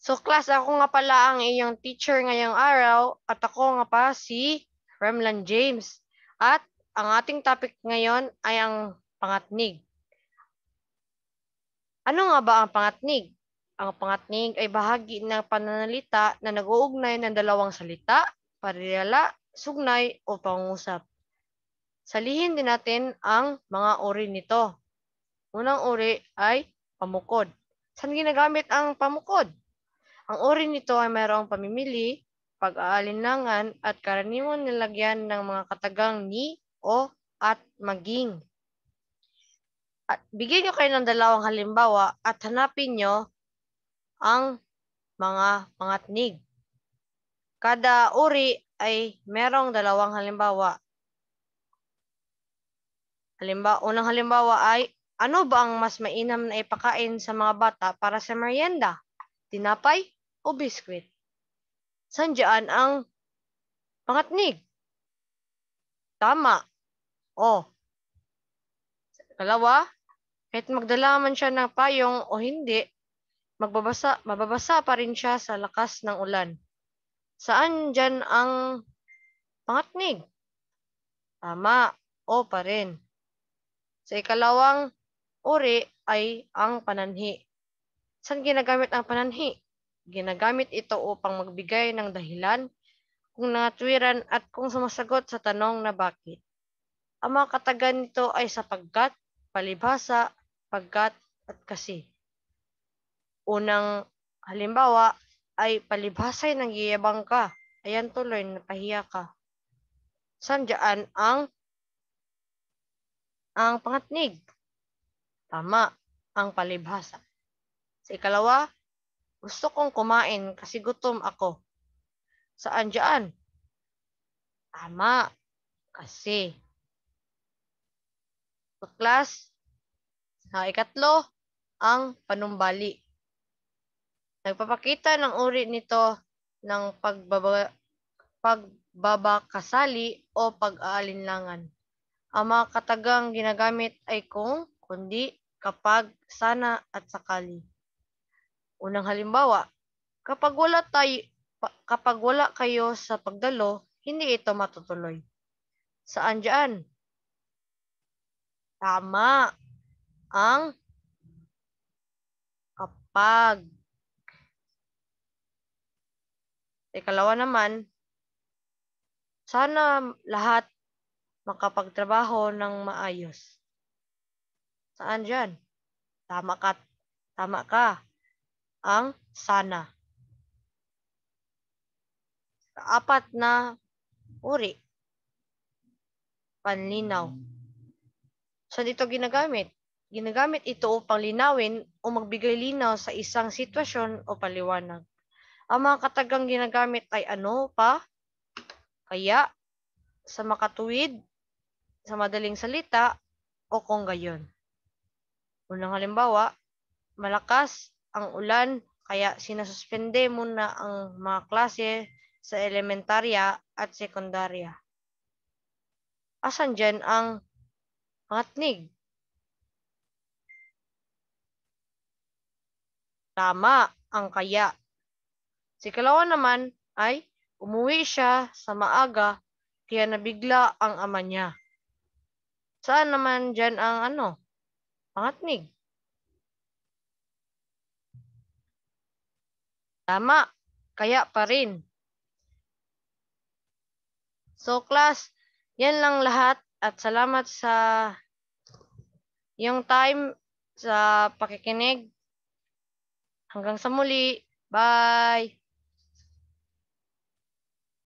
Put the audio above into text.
So class, ako nga pala ang iyong teacher ngayong araw at ako nga pa si Remlan James. At ang ating topic ngayon ay ang pangatnig. Ano nga ba ang pangatnig? Ang pangatnig ay bahagi ng pananalita na nag-uugnay ng dalawang salita, parirala, sugnay o pangusap. Salihin din natin ang mga uri nito. Unang uri ay pamukod. Saan ginagamit ang pamukod? Ang uri nito ay mayroong pamimili, pag-aalinlangan at karaniwang nilagyan ng mga katagang ni o at maging. At bigyan nyo kayo ng dalawang halimbawa at hanapin nyo ang mga pangatnig. Kada uri ay merong dalawang halimbawa. Halimbawa, unang halimbawa ay ano ba ang mas mainam na ipakain sa mga bata para sa merienda? Tinapay o biskwit? Sandiyan ang pangatnig? Tama. O. Kalawa, kahit magdalaman siya ng payong o hindi, magbabasa, mababasa pa rin siya sa lakas ng ulan. Saan dyan ang pangatnig? Tama. O pa rin. Sa ikalawang uri ay ang pananhi. Saan ginagamit ang pananhi? Ginagamit ito upang magbigay ng dahilan kung nangatwiran at kung sumasagot sa tanong na bakit. Ang mga katagan nito ay sapagkat, palibhasa, pagkat, at kasi. Unang halimbawa ay palibhasa'y ay nagyayabang ka. Ayan tuloy, napahiya ka. Sandyaan ang ang pangatnig. Tama, ang palibhasa. Sa ikalawa, gusto kong kumain kasi gutom ako. Saan dyan? Tama. Kasi. Sa class, na ikatlo, ang panumbali. Nagpapakita ng uri nito ng pagbaba, pagbabakasali o pag-aalinlangan. Ang mga katagang ginagamit ay kung, kundi, kapag, sana at sakali. Unang halimbawa, kapag wala tayo kapag wala kayo sa pagdalo, hindi ito matutuloy. Saan diyan? Tama. Ang kapag. Ikalawa naman, sana lahat makapagtrabaho ng maayos. Saan dyan? Tama ka. Tama ka ang sana. Apat na uri. Panlinaw. Saan so, ito ginagamit? Ginagamit ito upang linawin o magbigay linaw sa isang sitwasyon o paliwanag. Ang mga katagang ginagamit ay ano pa? Kaya, sa makatuwid, sa madaling salita, o kung gayon. Unang halimbawa, malakas ang ulan kaya sinasuspende muna ang mga klase sa elementarya at sekundarya. Asan dyan ang matnig? Tama ang kaya. Si Kalawa naman ay umuwi siya sa maaga kaya nabigla ang ama niya. Saan naman dyan ang ano? Pangatnig. Tama. Kaya pa rin. So class, yan lang lahat at salamat sa yung time sa pakikinig. Hanggang sa muli. Bye!